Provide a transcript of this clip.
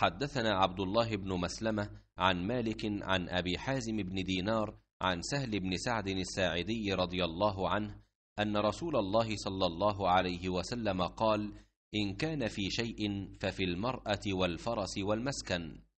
حدثنا عبد الله بن مسلمة عن مالك عن أبي حازم بن دينار عن سهل بن سعد الساعدي رضي الله عنه أن رسول الله صلى الله عليه وسلم قال: إن كان في شيء ففي المرأة والفرس والمسكن.